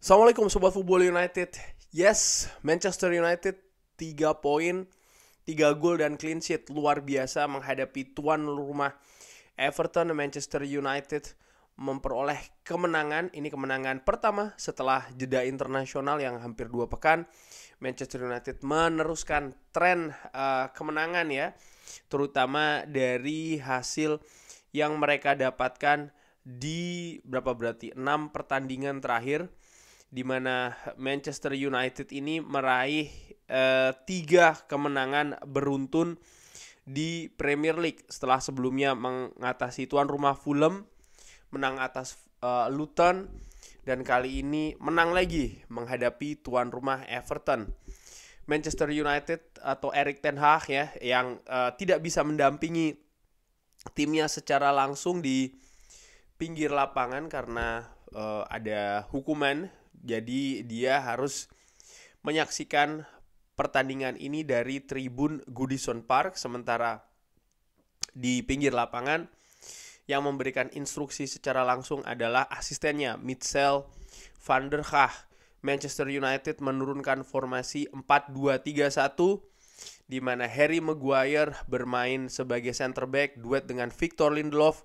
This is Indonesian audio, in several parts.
Assalamualaikum Sobat Football United Yes, Manchester United 3 poin, 3 gol dan clean sheet luar biasa menghadapi tuan rumah Everton Manchester United memperoleh kemenangan ini kemenangan pertama setelah jeda internasional yang hampir dua pekan Manchester United meneruskan tren uh, kemenangan ya terutama dari hasil yang mereka dapatkan di berapa berarti 6 pertandingan terakhir di mana Manchester United ini meraih eh, tiga kemenangan beruntun di Premier League setelah sebelumnya mengatasi tuan rumah Fulham, menang atas eh, Luton dan kali ini menang lagi menghadapi tuan rumah Everton. Manchester United atau Erik ten Hag ya yang eh, tidak bisa mendampingi timnya secara langsung di pinggir lapangan karena uh, ada hukuman jadi dia harus menyaksikan pertandingan ini dari tribun Goodison Park sementara di pinggir lapangan yang memberikan instruksi secara langsung adalah asistennya Mitchell van der Gaag. Manchester United menurunkan formasi 4-2-3-1 di mana Harry Maguire bermain sebagai center back duet dengan Victor Lindelof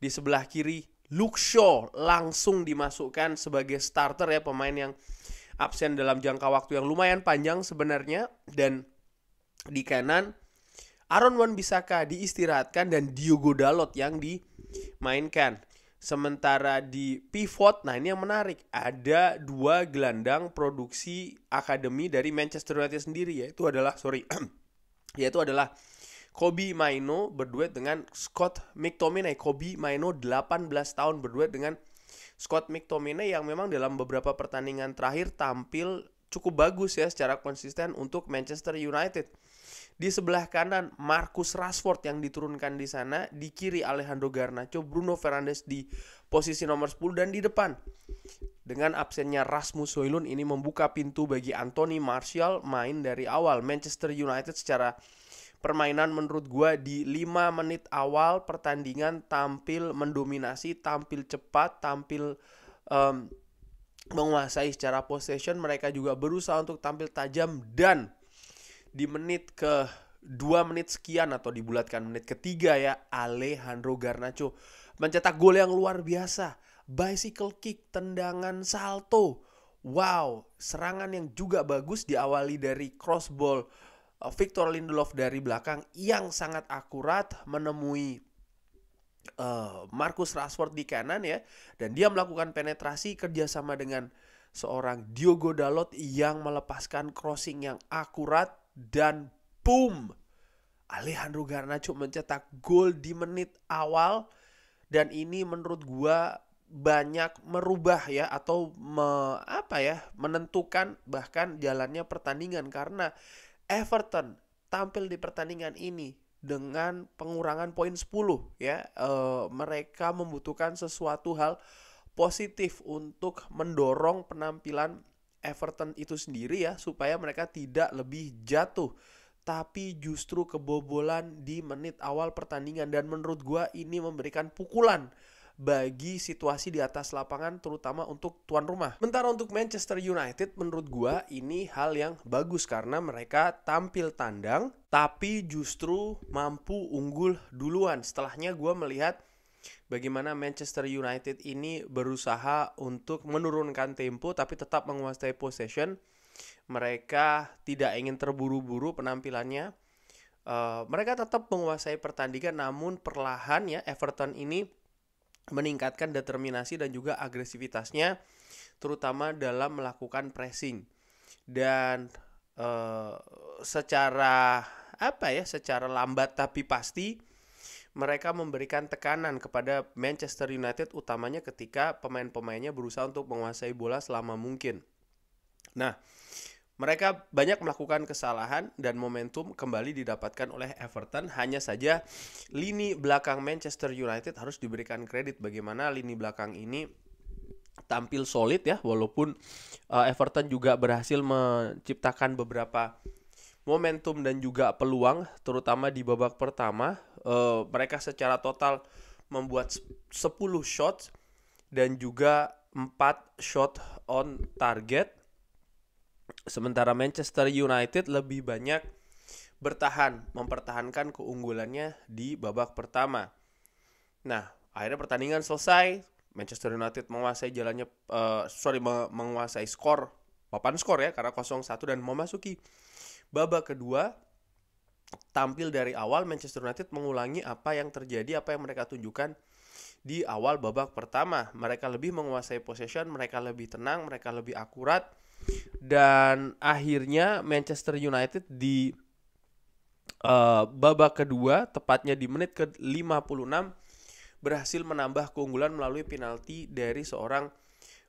di sebelah kiri Luke Shaw langsung dimasukkan sebagai starter ya pemain yang absen dalam jangka waktu yang lumayan panjang sebenarnya dan di kanan Aaron Wan Bisaka diistirahatkan dan Diogo Dalot yang dimainkan. Sementara di pivot, nah ini yang menarik, ada dua gelandang produksi akademi dari Manchester United sendiri yaitu adalah sorry yaitu adalah Kobe Maino berduet dengan Scott McTominay. Kobe Maino 18 tahun berduet dengan Scott McTominay yang memang dalam beberapa pertandingan terakhir tampil cukup bagus ya secara konsisten untuk Manchester United. Di sebelah kanan Marcus Rashford yang diturunkan di sana, di kiri Alejandro Garnacho, Bruno Fernandes di posisi nomor 10 dan di depan. Dengan absennya Rasmus Højlund ini membuka pintu bagi Anthony Martial main dari awal. Manchester United secara permainan menurut gue di 5 menit awal pertandingan tampil mendominasi, tampil cepat, tampil um, menguasai secara possession. Mereka juga berusaha untuk tampil tajam dan di menit ke dua menit sekian atau dibulatkan menit ketiga ya Alejandro Garnacho mencetak gol yang luar biasa bicycle kick tendangan salto wow serangan yang juga bagus diawali dari crossball ball Eh, Victor Lindelof dari belakang yang sangat akurat menemui uh, Marcus Rashford di kanan ya dan dia melakukan penetrasi kerjasama dengan seorang Diogo Dalot yang melepaskan crossing yang akurat dan boom Alejandro Garnacho mencetak gol di menit awal dan ini menurut gua banyak merubah ya atau me, apa ya menentukan bahkan jalannya pertandingan karena Everton tampil di pertandingan ini dengan pengurangan poin 10 ya. E, mereka membutuhkan sesuatu hal positif untuk mendorong penampilan Everton itu sendiri ya supaya mereka tidak lebih jatuh tapi justru kebobolan di menit awal pertandingan dan menurut gua ini memberikan pukulan bagi situasi di atas lapangan terutama untuk tuan rumah. Sementara untuk Manchester United menurut gua ini hal yang bagus karena mereka tampil tandang tapi justru mampu unggul duluan. Setelahnya gua melihat bagaimana Manchester United ini berusaha untuk menurunkan tempo tapi tetap menguasai possession. Mereka tidak ingin terburu-buru penampilannya. Uh, mereka tetap menguasai pertandingan namun perlahan ya Everton ini meningkatkan determinasi dan juga agresivitasnya terutama dalam melakukan pressing dan e, secara apa ya secara lambat tapi pasti mereka memberikan tekanan kepada Manchester United utamanya ketika pemain-pemainnya berusaha untuk menguasai bola selama mungkin. Nah, mereka banyak melakukan kesalahan dan momentum kembali didapatkan oleh Everton. Hanya saja lini belakang Manchester United harus diberikan kredit bagaimana lini belakang ini tampil solid ya walaupun uh, Everton juga berhasil menciptakan beberapa momentum dan juga peluang terutama di babak pertama. Uh, mereka secara total membuat 10 shots dan juga 4 shot on target Sementara Manchester United lebih banyak bertahan, mempertahankan keunggulannya di babak pertama. Nah, akhirnya pertandingan selesai, Manchester United menguasai jalannya uh, sorry menguasai skor papan skor ya karena 0-1 dan memasuki babak kedua tampil dari awal Manchester United mengulangi apa yang terjadi apa yang mereka tunjukkan di awal babak pertama mereka lebih menguasai possession mereka lebih tenang mereka lebih akurat dan akhirnya Manchester United di uh, babak kedua tepatnya di menit ke-56 berhasil menambah keunggulan melalui penalti dari seorang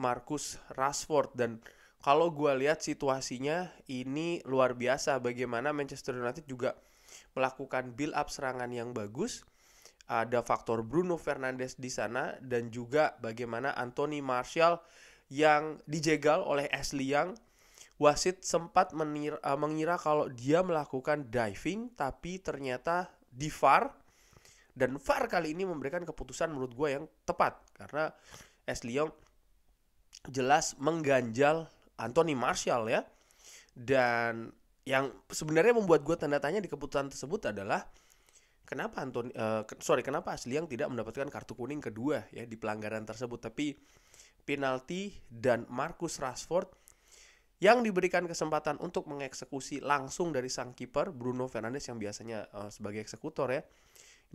Marcus Rashford dan kalau gue lihat situasinya ini luar biasa bagaimana Manchester United juga melakukan build up serangan yang bagus ada faktor Bruno Fernandes di sana dan juga bagaimana Anthony Martial yang dijegal oleh Ashley Young, wasit sempat menir, uh, mengira kalau dia melakukan diving tapi ternyata di VAR dan VAR kali ini memberikan keputusan menurut gue yang tepat karena Ashley Young jelas mengganjal Anthony Martial ya dan yang sebenarnya membuat gue tanda tanya di keputusan tersebut adalah kenapa Anthony uh, sorry kenapa Ashley yang tidak mendapatkan kartu kuning kedua ya di pelanggaran tersebut tapi penalti dan Marcus Rashford yang diberikan kesempatan untuk mengeksekusi langsung dari sang kiper Bruno Fernandes yang biasanya uh, sebagai eksekutor ya.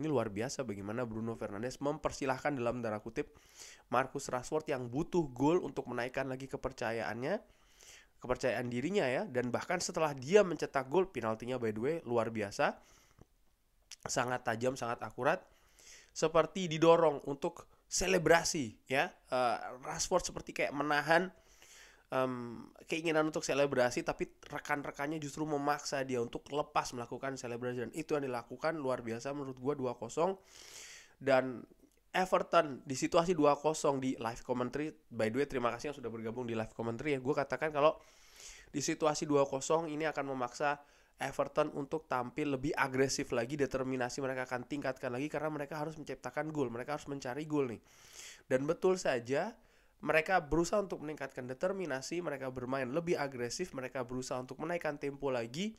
Ini luar biasa bagaimana Bruno Fernandes mempersilahkan dalam darah kutip Marcus Rashford yang butuh gol untuk menaikkan lagi kepercayaannya, kepercayaan dirinya ya dan bahkan setelah dia mencetak gol penaltinya by the way luar biasa. Sangat tajam, sangat akurat. Seperti didorong untuk selebrasi ya uh, eh, Rashford seperti kayak menahan um, keinginan untuk selebrasi tapi rekan-rekannya justru memaksa dia untuk lepas melakukan selebrasi dan itu yang dilakukan luar biasa menurut gua 2-0 dan Everton di situasi 2-0 di live commentary by the way terima kasih yang sudah bergabung di live commentary ya gua katakan kalau di situasi 2-0 ini akan memaksa Everton untuk tampil lebih agresif lagi, determinasi mereka akan tingkatkan lagi karena mereka harus menciptakan gol, mereka harus mencari gol nih. Dan betul saja mereka berusaha untuk meningkatkan determinasi, mereka bermain lebih agresif, mereka berusaha untuk menaikkan tempo lagi.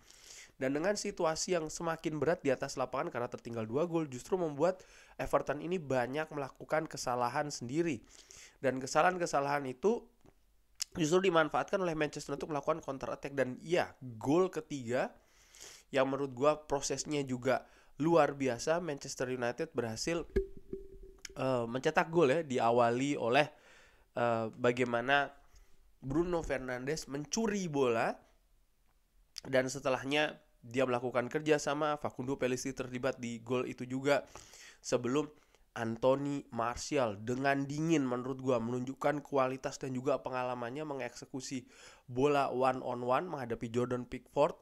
Dan dengan situasi yang semakin berat di atas lapangan karena tertinggal dua gol justru membuat Everton ini banyak melakukan kesalahan sendiri. Dan kesalahan-kesalahan itu justru dimanfaatkan oleh Manchester untuk melakukan counter attack dan iya gol ketiga yang menurut gue prosesnya juga luar biasa Manchester United berhasil uh, mencetak gol ya diawali oleh uh, bagaimana Bruno Fernandes mencuri bola dan setelahnya dia melakukan kerja sama Facundo Pelisi terlibat di gol itu juga sebelum Anthony Martial dengan dingin menurut gua menunjukkan kualitas dan juga pengalamannya mengeksekusi bola one on one menghadapi Jordan Pickford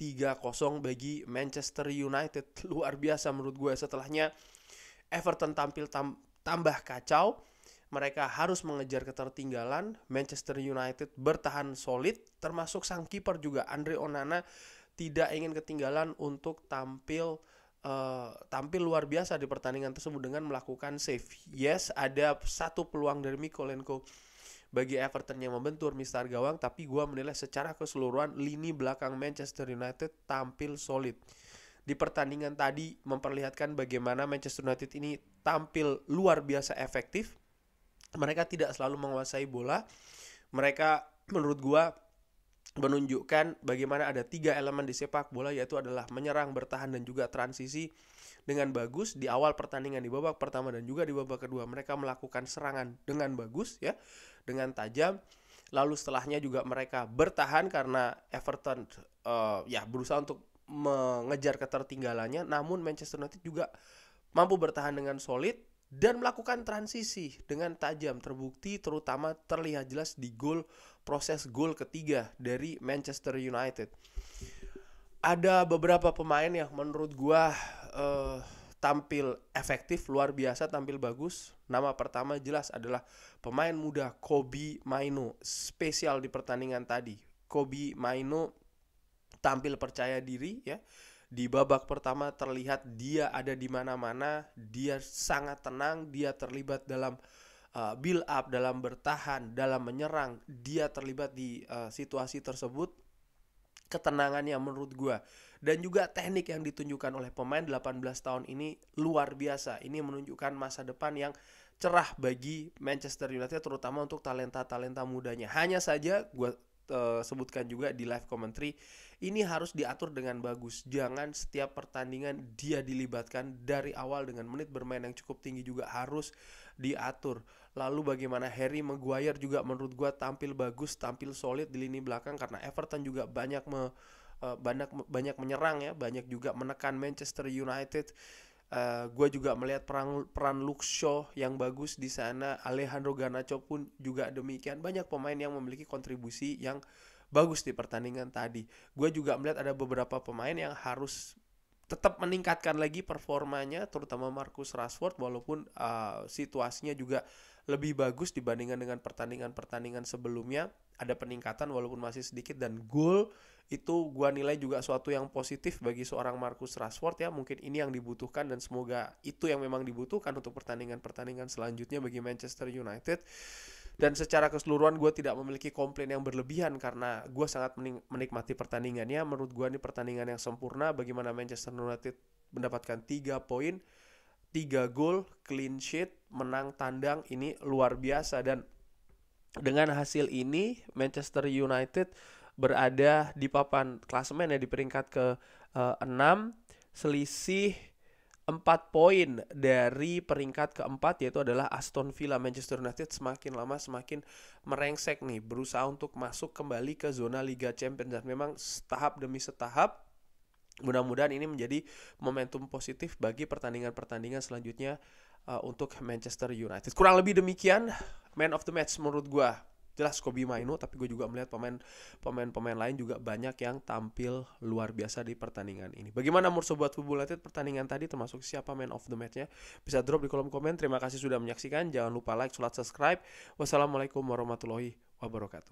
3-0 bagi Manchester United. Luar biasa menurut gue setelahnya Everton tampil tam tambah kacau. Mereka harus mengejar ketertinggalan. Manchester United bertahan solid termasuk sang kiper juga Andre Onana tidak ingin ketinggalan untuk tampil Uh, tampil luar biasa di pertandingan tersebut dengan melakukan save. Yes, ada satu peluang dari Mikolenko bagi Everton yang membentur Mister gawang tapi gue menilai secara keseluruhan lini belakang Manchester United tampil solid di pertandingan tadi memperlihatkan bagaimana Manchester United ini tampil luar biasa efektif mereka tidak selalu menguasai bola mereka menurut gue menunjukkan bagaimana ada tiga elemen di sepak bola yaitu adalah menyerang, bertahan dan juga transisi dengan bagus di awal pertandingan di babak pertama dan juga di babak kedua mereka melakukan serangan dengan bagus ya dengan tajam lalu setelahnya juga mereka bertahan karena Everton uh, ya berusaha untuk mengejar ketertinggalannya namun Manchester United juga mampu bertahan dengan solid dan melakukan transisi dengan tajam terbukti terutama terlihat jelas di gol proses gol ketiga dari Manchester United. Ada beberapa pemain yang menurut gua uh, tampil efektif, luar biasa, tampil bagus. Nama pertama jelas adalah pemain muda Kobe Maino, spesial di pertandingan tadi. Kobe Maino tampil percaya diri ya. Di babak pertama terlihat dia ada di mana-mana, dia sangat tenang, dia terlibat dalam uh, build up, dalam bertahan, dalam menyerang, dia terlibat di uh, situasi tersebut ketenangannya menurut gue dan juga teknik yang ditunjukkan oleh pemain 18 tahun ini luar biasa ini menunjukkan masa depan yang cerah bagi Manchester United terutama untuk talenta-talenta mudanya hanya saja gue Eh, sebutkan juga di live commentary ini harus diatur dengan bagus jangan setiap pertandingan dia dilibatkan dari awal dengan menit bermain yang cukup tinggi juga harus diatur lalu bagaimana Harry Maguire juga menurut gua tampil bagus tampil solid di lini belakang karena Everton juga banyak me, eh, banyak banyak menyerang ya banyak juga menekan Manchester United Uh, eh, gue juga melihat perang, peran Luke Shaw yang bagus di sana. Alejandro Garnacho pun juga demikian. Banyak pemain yang memiliki kontribusi yang bagus di pertandingan tadi. Gue juga melihat ada beberapa pemain yang harus tetap meningkatkan lagi performanya, terutama Marcus Rashford walaupun uh, situasinya juga lebih bagus dibandingkan dengan pertandingan-pertandingan sebelumnya. Ada peningkatan walaupun masih sedikit dan gol itu gua nilai juga suatu yang positif bagi seorang Marcus Rashford ya mungkin ini yang dibutuhkan dan semoga itu yang memang dibutuhkan untuk pertandingan-pertandingan selanjutnya bagi Manchester United dan secara keseluruhan gue tidak memiliki komplain yang berlebihan karena gue sangat menikmati pertandingannya menurut gue ini pertandingan yang sempurna bagaimana Manchester United mendapatkan tiga poin 3 gol clean sheet menang tandang ini luar biasa dan dengan hasil ini Manchester United berada di papan klasemen ya di peringkat ke uh, eh, 6 selisih 4 poin dari peringkat keempat yaitu adalah Aston Villa Manchester United semakin lama semakin merengsek nih berusaha untuk masuk kembali ke zona Liga Champions dan memang setahap demi setahap mudah-mudahan ini menjadi momentum positif bagi pertandingan-pertandingan selanjutnya uh, untuk Manchester United kurang lebih demikian man of the match menurut gua jelas Kobe Mainu tapi gue juga melihat pemain pemain pemain lain juga banyak yang tampil luar biasa di pertandingan ini. Bagaimana menurut sobat Football United pertandingan tadi termasuk siapa man of the matchnya Bisa drop di kolom komen. Terima kasih sudah menyaksikan. Jangan lupa like, sholat, subscribe. Wassalamualaikum warahmatullahi wabarakatuh.